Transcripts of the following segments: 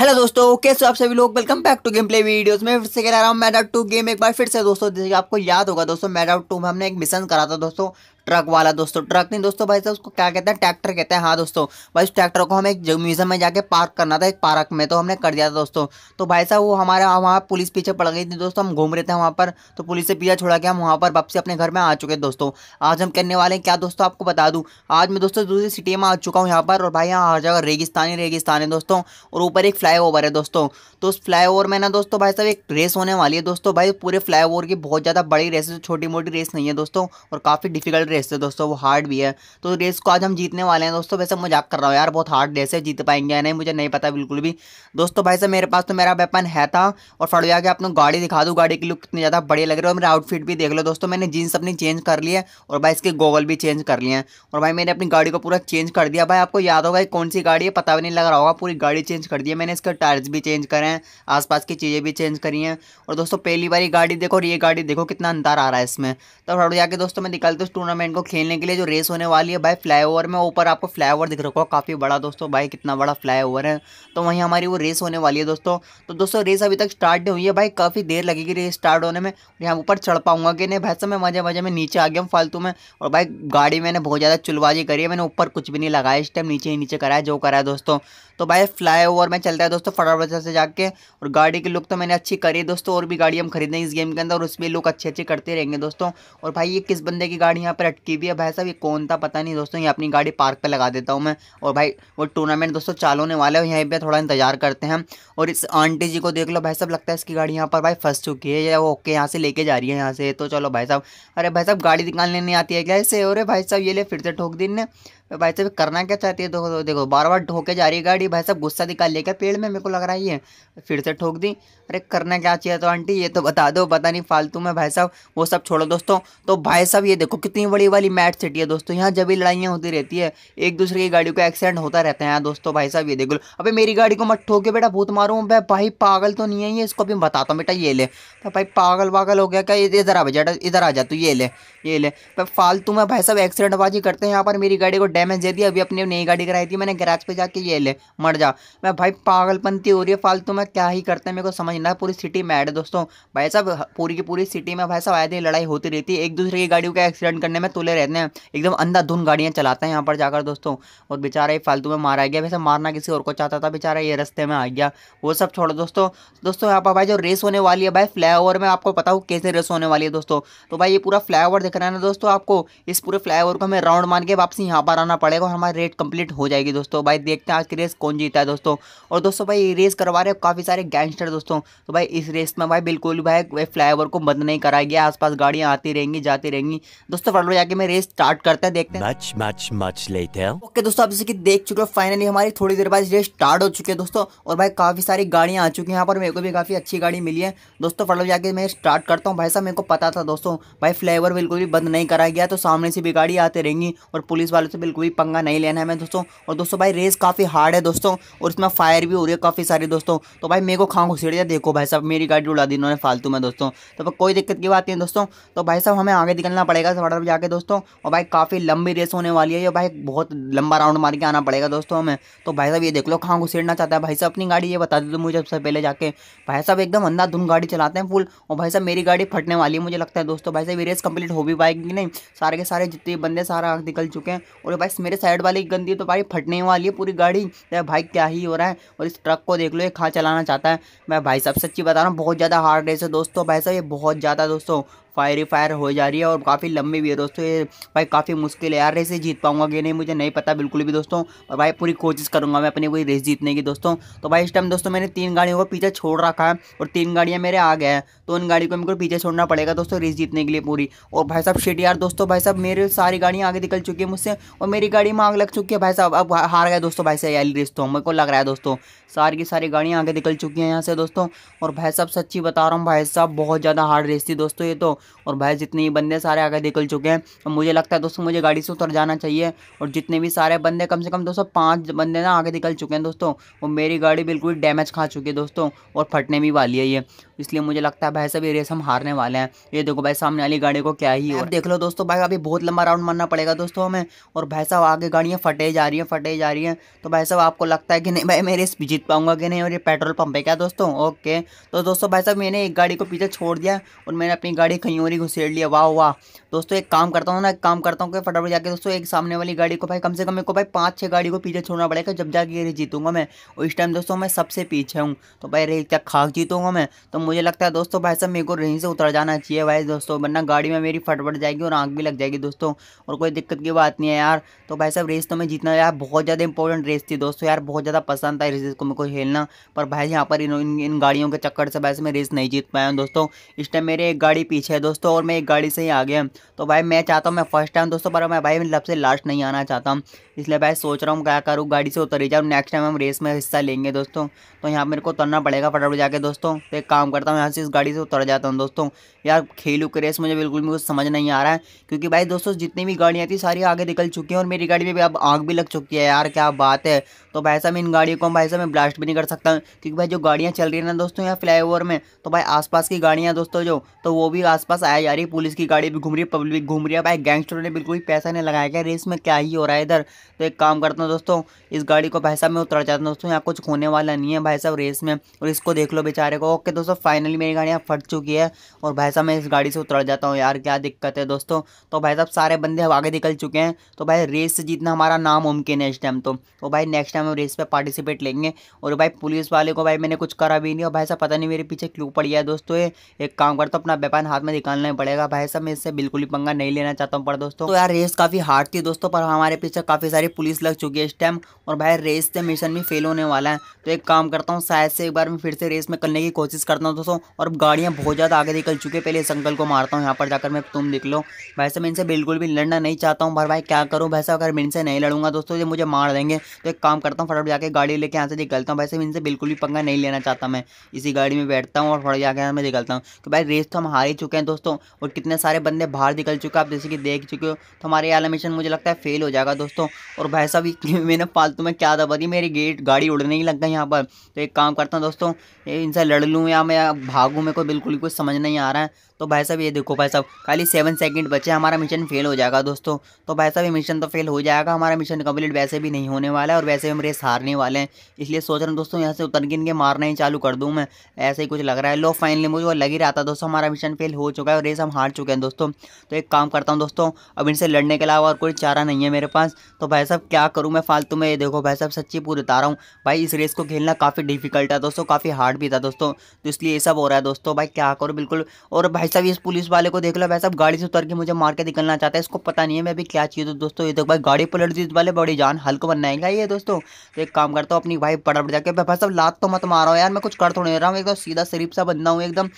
hello दोस्तों कैसे आप सभी लोग welcome back to game play videos में फिर से कह रहा हूँ मैड टू गेम एक बार फिर से दोस्तों जैसे आपको याद होगा दोस्तों मैड टू में हमने एक मिशन करा था दोस्तों ट्रक वाला दोस्तों ट्रक नहीं दोस्तों भाई साहब उसको क्या कहते हैं ट्रैक्टर कहते हैं हाँ दोस्तों भाई उस ट्रैक्टर को हमें एक म्यूजियम में जाके पार्क करना था एक पार्क में तो हमने कर दिया था दोस्तों तो भाई साहब वो हमारे वहाँ पुलिस पीछे पड़ गई थी दोस्तों हम घूम रहे थे वहाँ पर तो पुलिस से पीछा छोड़ा के हम वहाँ पर वापसी अपने घर में आ चुके दोस्तों आज हम करने वाले हैं क्या दोस्तों आपको बता दूँ आज मैं दोस्तों दूसरी सिटी में आ चुका हूँ यहाँ पर और भाई यहाँ हर जगह रेगिस्तानी रेगिस्तान है दोस्तों और ऊपर एक फ्लाई है दोस्तों तो उस फ्लाईओवर में ना दोस्तों भाई साहब एक रेस होने वाली है दोस्तों भाई पूरे फ्लाईओवर की बहुत ज़्यादा बड़ी रेस है छोटी मोटी रेस नहीं है दोस्तों और काफ़ी डिफिकल्ट रेस है दोस्तों वो हार्ड भी है तो रेस को आज हम जीतने वाले हैं दोस्तों वैसे मजाक कर रहा हूँ यार बहुत हार्ड रेस है जीत पाएंगे या नहीं मुझे नहीं पता बिल्कुल भी दोस्तों भाई साहब मेरे पास तो मेरा वेपन है था और फड़िया के आपको गाड़ी दिखा दूँ गाड़ी की लुक कितनी ज़्यादा बढ़िया लग रही है और मेरा आउटफिट भी देख लो दोस्तों मैंने जीन्स अपनी चेंज कर ली है और भाई इसके गोगल भी चेंज कर लिए हैं और भाई मैंने अपनी गाड़ी को पूरा चेंज कर दिया भाई आपको याद होगा कौन सी गाड़ी है पता भी नहीं लग रहा होगा पूरी गाड़ी चेंज कर दी है मैंने इसके टायर्स भी चेंज करें हैं आसपास की चीज़ें भी चेंज करी हैं और दोस्तों पहली बार गाड़ी देखो और ये गाड़ी देखो कितना अंतर आ रहा है इसमें तो हड़ो जाके दोस्तों मैं निकलते उस टूर्नामेंट को खेलने के लिए जो रेस होने वाली है भाई फ्लाईओवर में ऊपर आपको फ्लाईओवर दिख रहा काफ़ी बड़ा दोस्तों भाई कितना बड़ा फ्लाईओवर है तो वहीं हमारी वो रेस होने वाली है दोस्तों तो दोस्तों रेस अभी तक स्टार्ट नहीं हुई है भाई काफ़ी देर लगेगी रेस स्टार्ट होने में और यहाँ ऊपर चढ़ पाऊंगा कि नहीं भाई सब मैं मजे मजे में नीचे आ गया हूँ फालतू में और भाई गाड़ी मैंने बहुत ज़्यादा चुलबाजी करी है मैंने ऊपर कुछ भी नहीं लगाया इस टाइम नीचे ही नीचे कराया जो कराया दोस्तों तो भाई फ्लाई ओवर में चलता है दोस्तों फटाफट से जाके और गाड़ी की लुक तो मैंने अच्छी करी दोस्तों और भी गाड़ी हम खरीदें इस गेम के अंदर और उसमें लुक अच्छे अच्छे करते रहेंगे दोस्तों और भाई ये किस बंदे की गाड़ी यहाँ पर अटकी हुई है भाई साहब ये कौन था पता नहीं दोस्तों ये अपनी गाड़ी पार्क पर लगा देता हूँ मैं और भाई वो टूर्नामेंट दोस्तों चालू होने वाले हो यहीं पर थोड़ा इंतजार करते हैं और इस आंटी जी को देख लो भाई साहब लगता है इसकी गाड़ी यहाँ पर भाई फंस चुकी है या ओके यहाँ से लेके जा रही है यहाँ से तो चलो भाई साहब अरे भाई साहब गाड़ी निकालने नहीं आती है क्या इसे अरे भाई साहब ये ले फिर से ठोक दी ने तो भाई साहब करना क्या चाहती है देखो तो देखो बार बार ठोके जा रही है गाड़ी भाई साहब गुस्सा निकाल लेकर पेड़ में मेरे को लग रहा है ये फिर से ठोक दी अरे करना क्या चाहिए तो आंटी ये तो बता दो पता नहीं फालतू में भाई साहब वो सब छोड़ो दोस्तों तो भाई साहब ये देखो कितनी बड़ी वाली मैट सिटी है दोस्तों यहाँ जब भी लड़ाइयाँ होती रहती है एक दूसरे की गाड़ी को एक्सीडेंट होता रहता है यहाँ दोस्तों भाई साहब ये देखो अभी मेरी गाड़ी को मत ठोके बेटा भूत मारूँ भाई भाई पागल तो नहीं है ये इसको भी बताता हूँ बेटा ये ले तो भाई पागल वागल हो गया क्या इधर आ जा इधर आ जा तू ये ले ये ले फालतू में भाई साहब एक्सीडेंट बाजी करते हैं यहाँ पर मेरी गाड़ी को डैमेज दे दिया अभी अपनी नई गाड़ी कराई थी मैंने गैराज पे जाके ये ले मर जा मैं भाई पागलपंती हो रही है फालतू में क्या ही करते हैं मेरे को समझ ना पूरी सिटी मैड है दोस्तों भाई साहब पूरी की पूरी सिटी में भाई साहब आए दिन लड़ाई होती रहती है एक दूसरे की गाड़ियों का एक्सीडेंट करने में तुले रहते हैं एकदम अंधाधुन गाड़ियाँ चलाते हैं यहाँ पर जाकर दोस्तों और बेचारा ही फालतू में मारा गया वैसे मारना किसी और को चाहता था बेचारा ये रस्ते में आ गया वो सब छोड़ो दोस्तों दोस्तों यहाँ पर भाई जो रेस होने वाली है भाई फ्लाईओवर में आपको पता हो कैसे रेस होने वाली है दोस्तों तो भाई ये पूरा फ्लाईओवर दिख रहा है ना दोस्तों आपको इस पूरे फ्लाईओवर को हमें राउंड मान के वापसी यहाँ पर आना करना पड़ेगा और हमारी रेट कंप्लीट हो जाएगी दोस्तों भाई देखते हैं आज की रेस कौन जीता है दोस्तों और दोस्तों भाई रेस करवा रहे काफ़ी सारे गैंगस्टर दोस्तों तो भाई इस रेस में भाई बिल्कुल भाई फ्लाई को बंद नहीं कराया गया आसपास गाड़ियाँ आती रहेंगी जाती रहेंगी दोस्तों फटो जाके मैं रेस स्टार्ट करता है देखते हैं ओके दोस्तों आप जैसे कि देख चुके हो फाइनली हमारी थोड़ी देर बाद रेस स्टार्ट हो चुकी है दोस्तों और भाई काफ़ी सारी गाड़ियाँ आ चुकी हैं यहाँ पर मेरे को भी काफ़ी अच्छी गाड़ी मिली है दोस्तों फटो जाके मैं स्टार्ट करता हूँ भाई साहब मेरे को पता था दोस्तों भाई फ्लाईओवर बिल्कुल भी बंद नहीं कराया गया तो सामने से भी गाड़ी आते रहेंगी और पुलिस वालों से बिल्कुल भी पंगा नहीं लेना है मैं दोस्तों और दोस्तों भाई रेस काफ़ी हार्ड है दोस्तों और इसमें फायर भी हो रही है काफ़ी सारी दोस्तों तो भाई मेरे को खाँ घुसेड़ जाए देखो भाई साहब मेरी गाड़ी उड़ा दी इन्होंने फालतू में दोस्तों तो कोई दिक्कत की बात नहीं दोस्तों तो भाई साहब हमें आगे निकलना पड़ेगा थोड़ा जाकर दोस्तों और भाई काफ़ी लंबी रेस होने वाली है ये भाई बहुत लंबा राउंड मार के आना पड़ेगा दोस्तों हमें तो भाई साहब ये देख लो खाँ घुसेड़ना चाहता है भाई साहब अपनी गाड़ी ये बता दे तो मुझे सबसे पहले जाके भाई साहब एकदम अंधा धुन गाड़ी चलाते हैं फुल और भाई साहब मेरी गाड़ी फटने वाली है मुझे लगता है दोस्तों भाई साहब ये रेस कंप्लीट हो भी पाएगी नहीं सारे के सारे जितने बंदे सारा निकल चुके हैं और भाई मेरे साइड वाली गंदी तो भाई फटने वाली है पूरी गाड़ी तो भाई क्या ही हो रहा है और इस ट्रक को देख लो ये कहाँ चलाना चाहता है मैं भाई साहब सच्ची बता रहा हूँ बहुत ज़्यादा हार्ड रेस है दोस्तों भाई साहब ये बहुत ज़्यादा दोस्तों फायर फायर हो जा रही है और काफ़ी लंबी भी है दोस्तों ये भाई काफ़ी मुश्किल है यार रेस जीत पाऊंगा कि नहीं मुझे नहीं पता बिल्कुल भी दोस्तों और भाई पूरी कोशिश करूँगा मैं अपनी पूरी रेस जीतने की दोस्तों तो भाई इस टाइम दोस्तों मैंने तीन गाड़ियों को पीछे छोड़ रखा है और तीन गाड़ियाँ मेरे आ गए हैं तो उन गाड़ी को मेरे को पीछे छोड़ना पड़ेगा दोस्तों रेस जीतने के लिए पूरी और भाई साहब शेट यार दोस्तों भाई साहब मेरे सारी गाड़ियाँ आगे निकल चुकी है मुझसे और मेरी गाड़ी में आग लग चुकी है भाई साहब अब हार गए दोस्तों भाई साहब यही रेस तो मेरे को लग रहा है दोस्तों सारी की सारी गाड़ियाँ आगे निकल चुकी हैं यहाँ से दोस्तों और भाई साहब सच्ची बता रहा हूँ भाई साहब बहुत ज़्यादा हार्ड रेस थी दोस्तों ये तो और भाई जितने भी बंदे सारे आगे निकल चुके हैं और तो मुझे लगता है दोस्तों मुझे गाड़ी से उतर जाना चाहिए और जितने भी सारे बंदे कम से कम दोस्तों पाँच बंदे ना आगे निकल चुके हैं दोस्तों और मेरी गाड़ी बिल्कुल डैमेज खा चुकी है दोस्तों और फटने भी वाली है ये इसलिए मुझे लगता है भाई सब ये रेस हम हारने वाले हैं ये देखो भाई सामने वाली गाड़ी को क्या ही और देख लो दोस्तों भाई अभी बहुत लंबा राउंड मारना पड़ेगा दोस्तों हमें और भाई साहब आगे गाड़ियाँ फटे जा रही हैं फटे जा रही हैं तो भाई साहब आपको लगता है कि नहीं भाई मेरे रेस जीत पाऊंगा कि नहीं और ये पेट्रोल पंप है क्या दोस्तों ओके तो दोस्तों भाई साहब मैंने एक गाड़ी को पीछे छोड़ दिया और मैंने अपनी गाड़ी कहीं हयोरी को लिया वाह वाह दोस्तों एक काम करता हूँ ना एक काम करता हूँ कि फटाफट जाके दोस्तों एक सामने वाली गाड़ी को भाई कम से कम मेरे को भाई पाँच छः गाड़ी को पीछे छोड़ना पड़ेगा जब जाके रेस जीतूंगा मैं और इस टाइम दोस्तों मैं सबसे पीछे हूँ तो भाई रेस क्या खाक जीतूंगा मैं तो मुझे लगता है दोस्तों भाई साहब मेरे को रेस से उतर जाना चाहिए भाई दोस्तों वरना गाड़ी में मेरी फटफट जाएगी और आँख भी लग जाएगी दोस्तों और कोई दिक्कत की बात नहीं है यार तो भाई साहब रेस तो मैं जीतना यार बहुत ज़्यादा इंपॉर्टेंट रेस थी दोस्तों यार बहुत ज़्यादा पसंद था रेस को मेरे को खेलना पर भाई यहाँ पर इन गाड़ियों के चक्कर से भाई मैं रेस नहीं जीत पाया हूँ दोस्तों इस टाइम मेरे एक गाड़ी पीछे दोस्तों और मैं एक गाड़ी से ही आ गया तो भाई मैं चाहता हूँ मैं फर्स्ट टाइम दोस्तों पर मैं भाई मतलब से लास्ट नहीं आना चाहता हूँ इसलिए भाई सोच रहा हूँ क्या करूँ गाड़ी से उतर ही जाऊँ नेक्स्ट टाइम हम रेस में हिस्सा लेंगे दोस्तों तो यहाँ मेरे को उतरना पड़ेगा फटाफट जाके दोस्तों तो एक काम करता हूँ यहाँ से इस गाड़ी से उतर जाता हूँ दोस्तों यार खेलू की रेस मुझे बिल्कुल भी कुछ समझ नहीं आ रहा है क्योंकि भाई दोस्तों जितनी भी गाड़ियाँ थी सारी आगे निकल चुकी हैं और मेरी गाड़ी में भी अब आँख भी लग चुकी है यार क्या बात है तो भाई साहब इन गाड़ियों को भाई साहब मैं ब्लास्ट भी नहीं कर सकता क्योंकि भाई जो गाड़ियाँ चल रही है ना दोस्तों यहाँ फ्लाई में तो भाई आस की गाड़ियाँ दोस्तों जो तो वो भी आस आसपास आया जा रही है पुलिस की गाड़ी भी घूम रही है पब्लिक घूम रही है भाई गैंगस्टरों ने बिल्कुल भी पैसा नहीं लगाया गया रेस में क्या ही हो रहा है इधर तो एक काम करता हूँ दोस्तों इस गाड़ी को भाई साहब मैं उतर जाता हूँ दोस्तों यहाँ कुछ होने वाला नहीं है भाई साहब रेस में और इसको देख लो बेचारे को ओके दोस्तों फाइनली मेरी गाड़ी यहाँ फट चुकी है और भाई साहब मैं इस गाड़ी से उतर जाता हूँ यार क्या दिक्कत है दोस्तों तो भाई साहब सारे बंदे आगे निकल चुके हैं तो भाई रेस से जीतना हमारा नामुमकिन है इस टाइम तो भाई नेक्स्ट टाइम हम रेस पर पार्टिसिपेट लेंगे और भाई पुलिस वाले को भाई मैंने कुछ करा भी नहीं और भाई साहब पता नहीं मेरे पीछे क्यों पड़ गया दोस्तों एक काम करता हूँ अपना व्यापार हाथ में निकालना पड़ेगा भाई साहब मैं इससे बिल्कुल ही पंगा नहीं लेना चाहता हूँ पर दोस्तों तो यार रेस काफ़ी हार्ड थी दोस्तों पर हमारे पीछे काफ़ी सारी पुलिस लग चुकी है इस टाइम और भाई रेस से मिशन भी फेल होने वाला है तो एक काम करता हूँ शायद से एक बार मैं फिर से रेस में करने की कोशिश करता हूँ दोस्तों और गाड़ियाँ बहुत ज़्यादा आगे निकल चुके पहले इस अंकल को मारता हूँ यहाँ पर जाकर मैं तुम निकलो भाई साहब इनसे बिल्कुल भी लड़ना नहीं चाहता हूँ पर भाई क्या करूँ भाई साहब अगर मैं इनसे नहीं लड़ूंगा दोस्तों ये मुझे मार देंगे तो एक काम करता हूँ फटाफट जाकर गाड़ी लेके यहाँ से निकलता हूँ भाई साहब इनसे बिल्कुल भी पंगा नहीं लेना चाहता मैं इसी गाड़ी में बैठता हूँ और फटाफट जाकर यहाँ मैं निकलता हूँ कि भाई रेस तो हम हार ही चुके हैं दोस्तों और कितने सारे बंदे बाहर निकल चुके हैं आप जैसे कि देख चुके हो तो हमारे वाला मिशन मुझे लगता है फेल हो जाएगा दोस्तों और भाई साहब मैंने फालतू में क्या दबा दी मेरी गेट गाड़ी उड़ने ही लग गई यहाँ पर तो एक काम करता हूँ दोस्तों इनसे लड़ लूँ या मैं भागूँ मेरे को बिल्कुल कुछ समझ नहीं आ रहा है तो भाई साहब ये देखो भाई साहब खाली सेवन सेकंड बचे हमारा मिशन फेल हो जाएगा दोस्तों तो भाई साहब ये मिशन तो फेल हो जाएगा हमारा मिशन कंप्लीट वैसे भी नहीं होने वाला है और वैसे भी हम रेस हारने वाले हैं इसलिए सोच रहा हूँ दोस्तों यहाँ से उतर के इनके मारना ही चालू कर दूँ मैं ऐसे ही कुछ लग रहा है लो फाइनली मुझे वो लग ही रहा था दोस्तों हमारा मिशन फेल हो चुका चुका है और रेस हम हार चुके हैं दोस्तों तो एक काम करता हूँ दोस्तों अब इनसे लड़ने के अलावा और कोई चारा नहीं है मेरे पास तो भाई साहब क्या करूँ मैं फालतू में ये देखो भाई साहब सच्ची पूरी उतारा हूँ भाई इस रेस को खेलना काफ़ी डिफिकल्ट है दोस्तों काफ़ी हार्ड भी था दोस्तों तो इसलिए ये सब हो रहा है दोस्तों भाई क्या करो बिल्कुल और भाई साहब इस पुलिस वाले को देख लो भाई साहब गाड़ी से उतर के मुझे मार के निकलना चाहता है इसको पता नहीं है मैं अभी क्या चाहिए तो दोस्तों ये देखो भाई गाड़ी पलट दी वाले बड़ी जान हल्क बनाएगा ये दोस्तों तो एक काम करता हूँ अपनी भाई पड़ जाके भाई साहब लात तो मत मारा यार मैं कुछ कर तो नहीं रहा हूँ एकदम सीधा शरीफ सा बंदा हूँ एकदम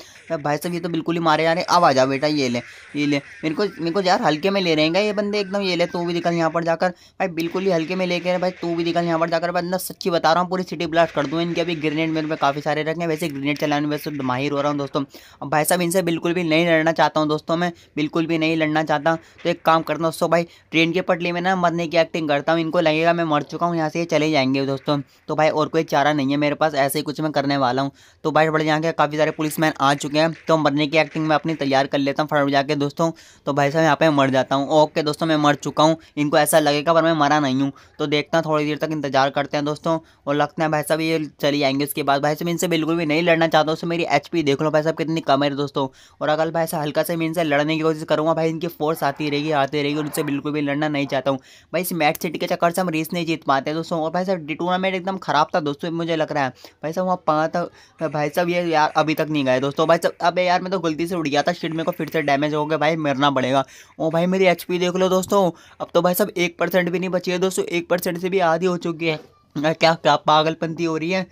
भाई साहब ये तो बिल्कुल ही मारे यार हैं अब आ जा बेटा ये ले ये ले मेरे को मेरे को यार हल्के में ले हैं ये बंदे एकदम ये ले तू भी निकल यहाँ पर जाकर भाई बिल्कुल ही हल्के में लेके भाई तू भी निकल यहाँ पर जाकर बंदा सच्ची बता रहा हूँ पूरी सिटी ब्लास्ट कर दूँ इनके अभी ग्रेनेड मेरे में काफ़ी सारे रखे हैं वैसे ग्रेनेड चलाने में सब माहिर हो रहा हूँ दोस्तों अब भाई साहब इनसे बिल्कुल भी नहीं लड़ना चाहता हूँ दोस्तों मैं बिल्कुल भी नहीं लड़ना चाहता तो एक काम करता हूँ दोस्तों भाई ट्रेन के पटली में ना मरने की एक्टिंग करता हूँ इनको लगेगा मैं मर चुका हूँ यहाँ से चले जाएंगे दोस्तों तो भाई और कोई चारा नहीं है मेरे पास ऐसे ही कुछ मैं करने वाला हूँ तो भाई बड़े यहाँ के काफ़ी सारे मैन आ चुके हैं तो मरने की एक्टिंग में अपनी अपनी तैयार कर लेता हूँ फटाफट जाके दोस्तों तो भाई साहब यहाँ पे मर जाता हूँ ओके दोस्तों मैं मर चुका हूँ इनको ऐसा लगेगा पर मैं मरा नहीं हूँ तो देखता हूँ थोड़ी देर तक इंतजार करते हैं दोस्तों और लगता है भाई साहब ये चली जाएंगे उसके बाद भाई साहब इनसे बिल्कुल भी नहीं लड़ना चाहता हूँ मेरी एच देख लो भाई साहब कितनी कम है दोस्तों और अगर भाई साहब हल्का से मैं इनसे लड़ने की कोशिश करूँगा भाई इनकी फोर्स आती रहेगी आती रहेगी उनसे बिल्कुल भी लड़ना नहीं चाहता हूँ भाई इस मैच सिटी के चक्कर से हम रेस नहीं जीत पाते दोस्तों और भाई साहब टूर्नामेंट एकदम खराब था दोस्तों मुझे लग रहा है भाई साहब वहाँ पाँच भाई साहब ये यार अभी तक नहीं गए दोस्तों भाई साहब अब यार मैं तो गलती से उड़ गया था शीट मेरे को फिर से डैमेज हो गया भाई मरना पड़ेगा ओ भाई मेरी एच देख लो दोस्तों अब तो भाई सब एक परसेंट भी नहीं बची है दोस्तों एक परसेंट से भी आधी हो चुकी है क्या क्या पागलपंथी हो रही है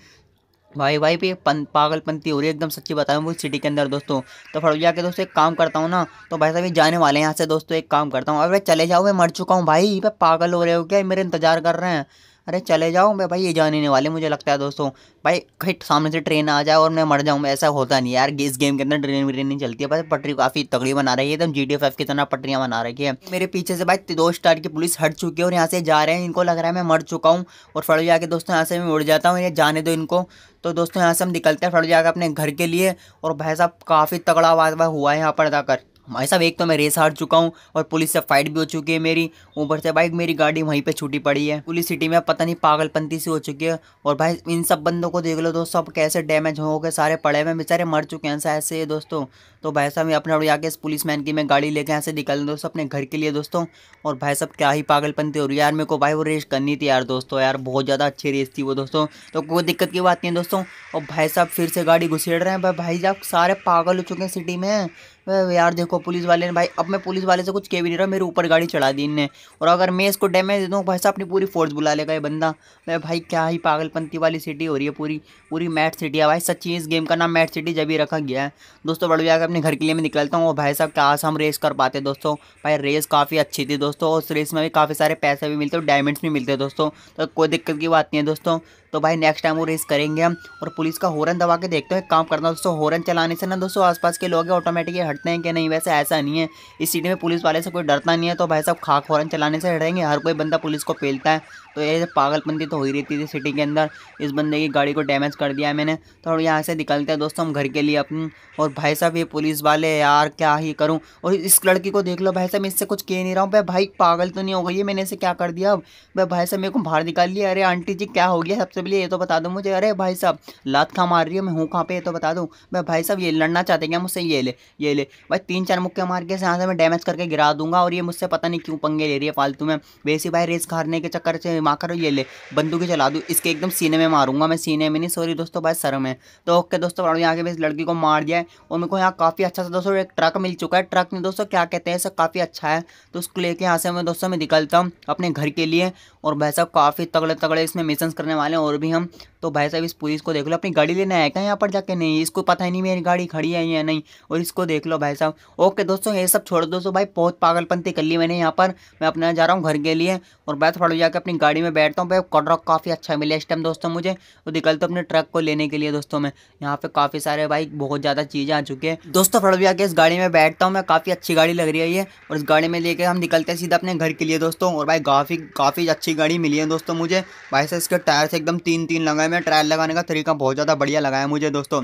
भाई भाई भी पन, पागलपंथी हो रही है एकदम सच्ची बताऊँ वो सिटी के अंदर दोस्तों तो फट के दोस्तों एक काम करता हूँ ना तो भाई साहब ये जाने वाले हैं यहाँ से दोस्तों एक काम करता हूँ अरे चले जाओ मैं मर चुका हूँ भाई मैं पागल हो रहे हो क्या मेरे इंतजार कर रहे हैं अरे चले जाओ मैं भाई ये जाने नहीं वाले मुझे लगता है दोस्तों भाई कहीं सामने से ट्रेन आ जाए और मैं मर जाऊँ ऐसा होता नहीं यार इस गेम के अंदर ट्रेन व्रेन नहीं चलती है भाई पटरी काफ़ी तगड़ी बना रही है एकदम जी डी एफ की तरह पटरियाँ बना रही है मेरे पीछे से भाई दो स्टार की पुलिस हट चुकी है और यहाँ से जा रहे हैं इनको लग रहा है मैं मर चुका हूँ और फड़ जाके दोस्तों यहाँ से मैं उड़ जाता हूँ ये जाने दो इनको तो दोस्तों यहाँ से हम निकलते हैं फड़ जाकर अपने घर के लिए और भाई साहब काफ़ी तगड़ा आवाज हुआ है यहाँ पर जाकर भाई साहब एक तो मैं रेस हार चुका हूँ और पुलिस से फाइट भी हो चुकी है मेरी ऊपर से भाई मेरी गाड़ी वहीं पे छूटी पड़ी है पुलिस सिटी में पता नहीं पागलपंती सी हो चुकी है और भाई इन सब बंदों को देख लो दोस्तों अब कैसे डैमेज हो गए सारे पड़े हुए बेचारे मर चुके हैं ऐसे ऐसे दोस्तों तो भाई साहब मैं अपने उड़िया के इस पुलिस मैन की मैं गाड़ी लेके यहाँ से लूँ दोस्तों अपने घर के लिए दोस्तों और भाई साहब क्या ही पागलपंती हो रही है यार मेरे को भाई वो रेस करनी थी यार दोस्तों यार बहुत ज़्यादा अच्छी रेस थी वो दोस्तों तो कोई दिक्कत की बात नहीं है दोस्तों और भाई साहब फिर से गाड़ी घुसेड़ रहे हैं भाई साहब सारे पागल हो चुके हैं सिटी में यार देखो पुलिस वाले ने भाई अब मैं पुलिस वाले से कुछ कह भी नहीं रहा मेरे ऊपर गाड़ी चढ़ा दी इनने और अगर मैं इसको डैमेज दे दूँ भाई साहब अपनी पूरी फोर्स बुला लेगा ये बंदा मैं भाई क्या ही पागलपंती वाली सिटी हो रही है पूरी पूरी मैट सिटी है भाई सच्ची इस गेम का नाम मैट सिटी जब ही रखा गया है दोस्तों बड़विया के अपने घर के लिए मैं निकलता हूँ और भाई साहब क्या हम रेस कर पाते दोस्तों भाई रेस काफ़ी अच्छी थी दोस्तों उस रेस में भी काफ़ी सारे पैसे भी मिलते और डायमंड्स भी मिलते दोस्तों तो कोई दिक्कत की बात नहीं है दोस्तों तो भाई नेक्स्ट टाइम वो रेस करेंगे हम और पुलिस का हॉर्न दबा के देखते हैं काम करना दोस्तों हॉर्न चलाने से ना दोस्तों आसपास के लोग ऑटोमेटिक हटते हैं कि नहीं वैसे ऐसा नहीं है इस सिटी में पुलिस वाले से कोई डरता नहीं है तो भाई साहब खाक फौरन चलाने से हटेंगे हर कोई बंदा पुलिस को पेलता है तो ऐसे पागलपंती तो हो ही रहती थी सिटी के अंदर इस बंदे की गाड़ी को डैमेज कर दिया मैंने तो और यहाँ से निकलते हैं दोस्तों हम घर के लिए अपनी और भाई साहब ये पुलिस वाले यार क्या ही करूँ और इस लड़की को देख लो भाई साहब इससे कुछ कह नहीं रहा हूँ भाई भाई पागल तो नहीं हो गई है मैंने इसे क्या कर दिया अब भाई भाई साहब मेरे को बाहर निकाल लिया अरे आंटी जी क्या हो गया सबसे पहले ये तो बता दो मुझे अरे भाई साहब लात खा मार रही है मैं हूँ कहाँ पे ये तो बता दूँ भाई भाई साहब ये लड़ना चाहते क्या मुझसे ये ले ये ले भाई तीन चार मुक्के मार के यहाँ से मैं डैमेज करके गिरा दूंगा और ये मुझसे पता नहीं क्यों पंगे ले रही है फालतू में वैसे भाई रेस खारने के चक्कर से माँ करो ये ले बंदूकें चला दूँ इसके एकदम सीने में मारूंगा मैं सीने में नहीं सॉरी दोस्तों भाई सर में तो ओके दोस्तों यहाँ के इस लड़की को मार दिया है और मेरे को यहाँ काफ़ी अच्छा सा दोस्तों एक ट्रक मिल चुका है ट्रक में दोस्तों क्या कहते हैं सर काफ़ी अच्छा है तो उसको लेके यहाँ से मैं दोस्तों मैं निकलता हूँ अपने घर के लिए और भाई साहब काफ़ी तगड़े तगड़े इसमें मिशन करने वाले हैं और भी हम तो भाई साहब इस पुलिस को देख लो अपनी गाड़ी लेने आया क्या यहाँ पर जाके नहीं इसको पता ही नहीं मेरी गाड़ी खड़ी है या नहीं और इसको देख लो भाई साहब ओके दोस्तों ये सब छोड़ दोस्तों भाई बहुत पागलपंती कर ली मैंने यहाँ पर मैं अपना जा रहा हूँ घर के लिए और भाई थोड़ा जाकर अपनी गाड़ी में बैठता हूँ भाई कॉन्ट्रॉक काफ़ी अच्छा मिला इस टाइम दोस्तों मुझे और निकलता हूँ अपने ट्रक को लेने के लिए दोस्तों में यहाँ पे काफ़ी सारे भाई बहुत ज़्यादा चीज़ें आ चुकी है दोस्तों थोड़ा जाके इस गाड़ी में बैठता हूँ मैं काफ़ी अच्छी गाड़ी लग रही है ये और इस गाड़ी में लेके हम निकलते हैं सीधा अपने घर के लिए दोस्तों और भाई काफ़ी काफ़ी अच्छी गाड़ी मिली है दोस्तों मुझे भाई साहब इसके टायर से एकदम तीन तीन लगाए में ट्रायल लगाने का तरीका बहुत ज़्यादा बढ़िया लगाया मुझे दोस्तों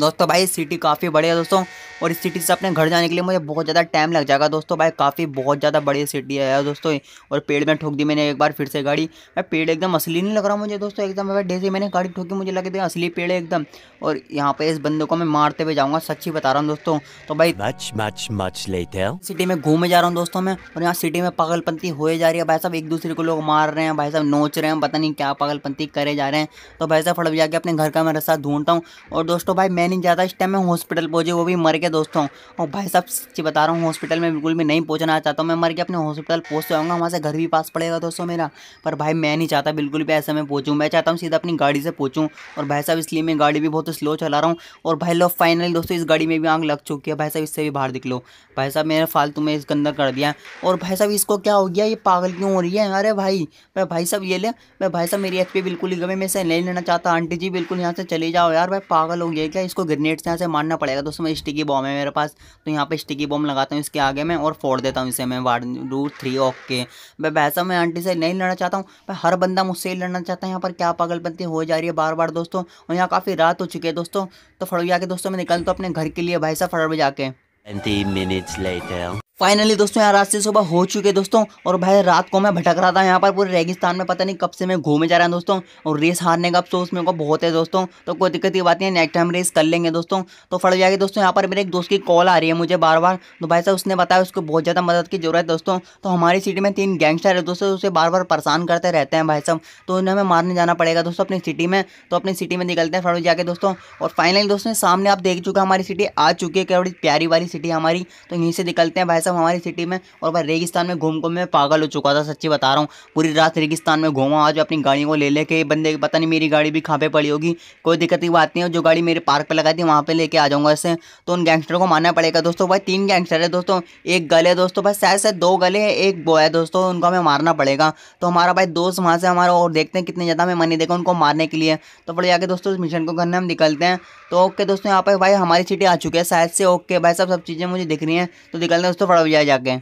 दोस्तों भाई सिटी काफ़ी बड़ी है दोस्तों और इस सिटी से अपने घर जाने के लिए मुझे बहुत ज़्यादा टाइम लग जाएगा दोस्तों भाई काफ़ी बहुत ज़्यादा बड़ी सिटी है यार दोस्तों और पेड़ में ठोक दी मैंने एक बार फिर से गाड़ी मैं पेड़ एकदम असली नहीं लग रहा मुझे दोस्तों एकदम भाई मैंने गाड़ी ठोकी मुझे लगे थे असली पेड़ है एकदम और यहाँ पर इस बंदे को मैं मारते हुए जाऊँगा सच्ची बता रहा हूँ दोस्तों तो भाई मच मच मच लेटर सिटी में घूमे जा रहा हूँ दोस्तों मैं और यहाँ सिटी में पागलपंती हो जा रही है भाई साहब एक दूसरे को लोग मार रहे हैं भाई साहब नोच रहे हैं पता नहीं क्या पागलपंती करे जा रहे हैं तो भाई साहब फटक जाके अपने घर का मैं रास्ता ढूंढता हूँ और दोस्तों भाई मैं मैं नहीं चाहता इस टाइम मैं हॉस्पिटल पहुँचे वो भी मर के दोस्तों और भाई साहब सच्ची बता रहा हूँ हॉस्पिटल में बिल्कुल भी नहीं पहुँचना चाहता हूँ मैं मर के अपने हॉस्पिटल पहुँच जाऊँगा वहाँ से घर भी पास पड़ेगा दोस्तों मेरा पर भाई मैं नहीं चाहता बिल्कुल भी ऐसे में पहुँचूँ मैं चाहता हूँ सीधा अपनी गाड़ी से पहुँचूँ और भाई साहब इसलिए मैं गाड़ी भी बहुत स्लो चला रहा हूँ और भाई लोग फाइनली दोस्तों इस गाड़ी में भी आग लग चुकी है भाई साहब इससे भी बाहर निकलो भाई साहब मेरे फालतू में इसके अंदर कर दिया और भाई साहब इसको क्या हो गया ये पागल क्यों हो रही है अरे भाई मैं भाई साहब ये ले मैं भाई साहब मेरी एच बिल्कुल ही गई मैं इसे नहीं लेना चाहता आंटी जी बिल्कुल यहाँ से चले जाओ यार भाई पागल हो गया क्या इसको ग्रेनेड से यहाँ से मारना पड़ेगा दोस्तों मैं स्टिकी बॉम है मेरे पास तो यहाँ पे स्टिकी बॉम लगाता हूँ इसके आगे मैं और फोड़ देता हूँ इसे मैं वार्ड रू थ्री ओके भाई वैसा मैं आंटी से नहीं लड़ना चाहता हूँ भाई हर बंदा मुझसे ही लड़ना चाहता है यहाँ पर क्या पागलपंती हो जा रही है बार बार दोस्तों और यहाँ काफ़ी रात हो चुकी है दोस्तों तो फड़ो जाके दोस्तों मैं निकलता हूँ अपने घर के लिए भाई साहब फड़ जाके 20 minutes later फाइनली दोस्तों यहाँ रात से सुबह हो चुके दोस्तों और भाई रात को मैं भटक रहा था यहाँ पर पूरे रेगिस्तान में पता नहीं कब से मैं घूमे जा रहा हूँ दोस्तों और रेस हारने का अफसोस मेरे को बहुत है दोस्तों तो कोई दिक्कत की बात नहीं है नेक्स्ट टाइम रेस कर लेंगे दोस्तों तो फट जाएगी दोस्तों यहाँ पर मेरे एक दोस्त की कॉल आ रही है मुझे बार बार तो भाई साहब उसने बताया उसको बहुत ज़्यादा मदद की जरूरत है दोस्तों तो हमारी सिटी में तीन गैंगस्टर है दोस्तों उसे बार बार परेशान करते रहते हैं भाई साहब तो उन्हें हमें मारने जाना पड़ेगा दोस्तों अपनी सिटी में तो अपनी सिटी में निकलते हैं फट जाके दोस्तों और फाइनली दोस्तों सामने आप देख चुके हमारी सिटी आ चुकी है क्या प्यारी वाली सिटी हमारी तो यहीं से निकलते हैं भाई साहब मतलब हमारी सिटी में और भाई रेगिस्तान में घूम घूम मैं पागल हो चुका था सच्ची बता रहा हूँ पूरी रात रेगिस्तान में घूमा आज अपनी गाड़ी को ले लेके बंदे पता नहीं मेरी गाड़ी भी खापे पड़ी होगी कोई दिक्कत की बात नहीं है जो गाड़ी मेरे पार्क पर लगाई थी वहाँ पर लेके आ जाऊँगा ऐसे तो उन गैंगस्टर को मानना पड़ेगा दोस्तों भाई तीन गैंगस्टर है दोस्तों एक गले दोस्तों भाई शायद से दो गले है एक बो है दोस्तों उनको हमें मारना पड़ेगा तो हमारा भाई दोस्त वहाँ से हमारा और देखते हैं कितने ज़्यादा हमें मनी देगा उनको मारने के लिए तो बड़े जाके दोस्तों इस मिशन को करने हम निकलते हैं तो ओके दोस्तों यहाँ पर भाई हमारी सीटें आ चुकी है शायद से ओके भाई सब सब चीज़ें मुझे दिख रही हैं तो हैं दोस्तों फटाफट जाए जाके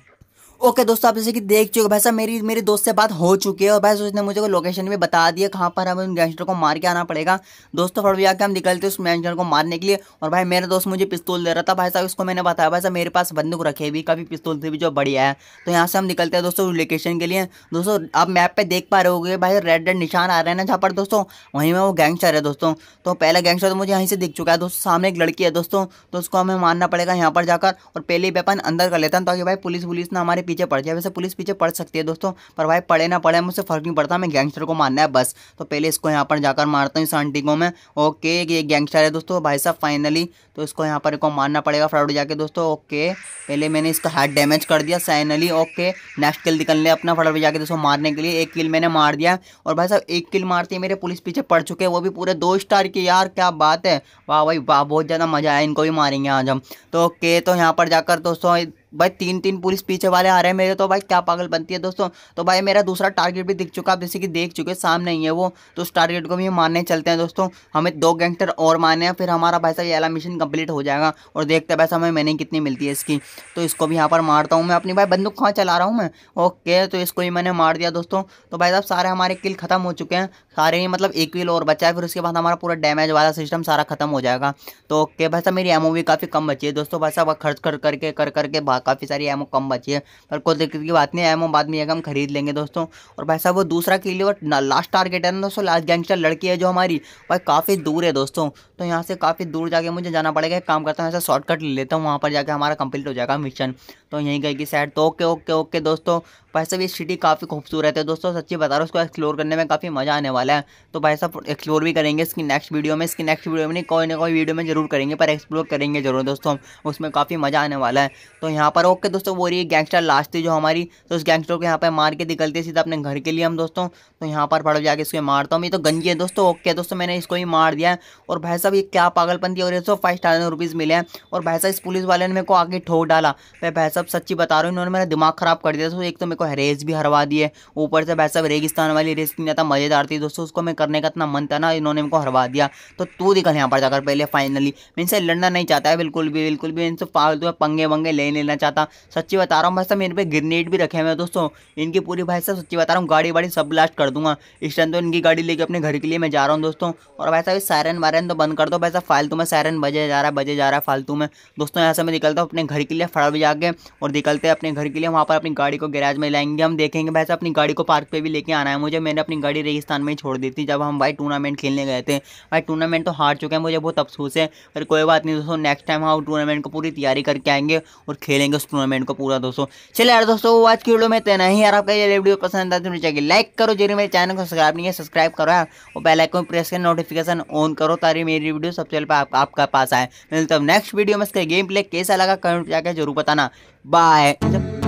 ओके दोस्तों आप जैसे कि देख चुके भाई साहब मेरी मेरे दोस्त से बात हो चुकी है और भाई उसने मुझे लोकेशन भी बता दिया कहाँ पर हमें उन गैंगस्टर को मार के आना पड़ेगा दोस्तों भी आके हम निकलते उस गैंगस्टर को मारने के लिए और भाई मेरा दोस्त मुझे पिस्तौल दे रहा था भाई साहब उसको मैंने बताया भाई साहब मेरे पास बंदूक रखे भी काफ़ी पिस्तौल थी भी जो बढ़िया है तो यहाँ से हम निकलते हैं दोस्तों लोकेशन के लिए दोस्तों आप मैप पर देख पा रहे हो भाई रेड रेड निशान आ रहे हैं ना जहाँ पर दोस्तों वहीं में वो गैंगस्टर है दोस्तों तो पहला गैंगस्टर तो मुझे यहीं से दिख चुका है दोस्तों सामने एक लड़की है दोस्तों तो उसको हमें मारना पड़ेगा यहाँ पर जाकर और पहले वेपन अंदर कर लेता हूँ ताकि भाई पुलिस वुलिस ना हमारे पीछे पड़ जाए वैसे पुलिस पीछे पड़ सकती है दोस्तों पर भाई पड़े ना पड़े मुझसे फ़र्क नहीं पड़ता मैं गैंगस्टर को मारना है बस तो पहले इसको यहाँ पर जाकर मारता हूँ इस आंटी को मैं ओके ये गैंगस्टर है दोस्तों भाई साहब फाइनली तो इसको यहाँ पर इनको मारना पड़ेगा फ्राउड जाके दोस्तों ओके पहले मैंने इसका हेड डैमेज कर दिया फाइनली ओके नेक्स्ट किल निकल लिया अपना फ्राउड जाके दोस्तों मारने के लिए एक किल मैंने मार दिया और भाई साहब एक किल मारती है मेरे पुलिस पीछे पड़ चुके हैं वो भी पूरे दो स्टार के यार क्या बात है वाह भाई वाह बहुत ज़्यादा मज़ा आया इनको भी मारेंगे आज हम तो ओके तो यहाँ पर जाकर दोस्तों भाई तीन तीन पुलिस पीछे वाले आ रहे हैं मेरे तो भाई क्या पागल बनती है दोस्तों तो भाई मेरा दूसरा टारगेट भी दिख चुका आप जैसे कि देख चुके सामने ही है वो तो उस टारगेट को भी हम मारने चलते हैं दोस्तों हमें दो गैंगस्टर और मारने हैं फिर हमारा भाई साहब ये मिशन कम्प्लीट हो जाएगा और देखते भाई साहब हमें मैंने कितनी मिलती है इसकी तो इसको भी यहाँ पर मारता हूँ मैं अपनी भाई बंदूक कहाँ चला रहा हूँ मैं ओके तो इसको भी मैंने मार दिया दोस्तों तो भाई साहब सारे हमारे किल खत्म हो चुके हैं सारे ही मतलब एक किल और बचा है फिर उसके बाद हमारा पूरा डैमेज वाला सिस्टम सारा खत्म हो जाएगा तो ओके भाई साहब मेरी एमओ भी काफ़ी कम बची है दोस्तों भाई साहब खर्च कर करके कर करके भाग काफ़ी सारी एमओ कम बची है पर कोई दिक्कत की बात नहीं एमओ बाद में ये हम खरीद लेंगे दोस्तों और भाई साहब वो दूसरा के लिए लास्ट टारगेट है ना दोस्तों लास्ट गैंगस्टर लड़की है जो हमारी भाई काफ़ी दूर है दोस्तों तो यहाँ से काफ़ी दूर जाके मुझे जाना पड़ेगा एक काम करता हूँ ऐसा शॉर्टकट ले लेता हूँ वहाँ पर जाकर हमारा कंप्लीट हो जाएगा मिशन तो यहीं गई की साइड तो ओके ओके ओके दोस्तों भाई साहब ये सिटी काफ़ी खूबसूरत है दोस्तों सच्ची बता रहा हूँ उसको एक्सप्लोर करने में काफ़ी मज़ा आने वाला है तो भाई साहब एक्सप्लोर भी करेंगे इसकी नेक्स्ट वीडियो में इसकी नेक्स्ट वीडियो में नहीं कोई ना कोई वीडियो में जरूर करेंगे पर एक्सप्लोर करेंगे जरूर दोस्तों उसमें काफ़ी मज़ा आने वाला है तो यहाँ पर ओके दोस्तों वो रही गैंगस्टर लास्ट थी जो हमारी तो उस गैंगस्टर को यहाँ पर मार के निकलते सीधा अपने घर के लिए हम दोस्तों तो यहाँ पर पड़ो जाके इसको मारता हूँ ये तो गंजी है दोस्तों ओके दोस्तों मैंने इसको ही मार दिया और भाई साहब ये क्या पागलपन थी और एक सौ फाइव थाउजेंड रुपीज़ मिले हैं और भाई साहब इस पुलिस वाले ने मेरे को आगे ठोक डाला मैं भाई साहब सच्ची बता रहा हूँ इन्होंने मेरा दिमाग ख़राब कर दिया दोस्तों एक तो मेरे को रेस भी हरवा दी है ऊपर से भाई साहब रेगिस्तान वाली रेस इतनी ज़्यादा मज़ेदार थी दोस्तों उसको मैं करने का इतना मन था ना इन्होंने मेरे को हरवा दिया तो तू दिखल यहाँ पर जाकर पहले फाइनली मैं इनसे लड़ना नहीं चाहता है बिल्कुल भी बिल्कुल भी इनसे फालतू पंगे वंगे ले लेना चाहता सच्ची बता रहा हूँ भाई साहब इन पर ग्रेनेड भी रखे हुए हैं दोस्तों इनकी पूरी भाई साहब सच्ची बता रहा हूँ गाड़ी वाड़ी सब ब्लास्ट कर दूंगा इस टाइम तो इनकी गाड़ी लेके अपने घर के लिए मैं जा रहा हूँ दोस्तों और भाई साहब सायरन वायरन तो बंद कर दो भाई साहब फालतू में सायरन बजे जा रहा है बजे जा रहा है फालतू में दोस्तों यहाँ से मैं निकलता हूँ अपने घर के लिए भी जाके और निकलते अपने घर के लिए वहाँ पर अपनी गाड़ी को गैराज में लाएंगे हम देखेंगे भाई साहब अपनी गाड़ी को पार्क पर भी लेके आना है मुझे मैंने अपनी गाड़ी रेगिस्तान में ही छोड़ दी थी जब हम भाई टूर्नामेंट खेलने गए थे भाई टूर्नामेंट तो हार चुके हैं मुझे बहुत अफसोस है पर कोई बात नहीं दोस्तों नेक्स्ट टाइम हम टूर्नामेंट को पूरी तैयारी करके आएंगे और खेलेंगे करेंगे उस टूर्नामेंट को पूरा दोस्तों चले यार दोस्तों आज की वीडियो में तेना ही यार आपका ये वीडियो पसंद आता है चाहिए तो लाइक करो जरिए मेरे चैनल को सब्सक्राइब नहीं है सब्सक्राइब करो यार और बेल आइकन प्रेस कर नोटिफिकेशन ऑन करो ताकि मेरी वीडियो सबसे पहले आपका पास आए मिलते तो नेक्स्ट वीडियो में इसका गेम प्ले कैसा लगा कमेंट जाकर जरूर बताना बाय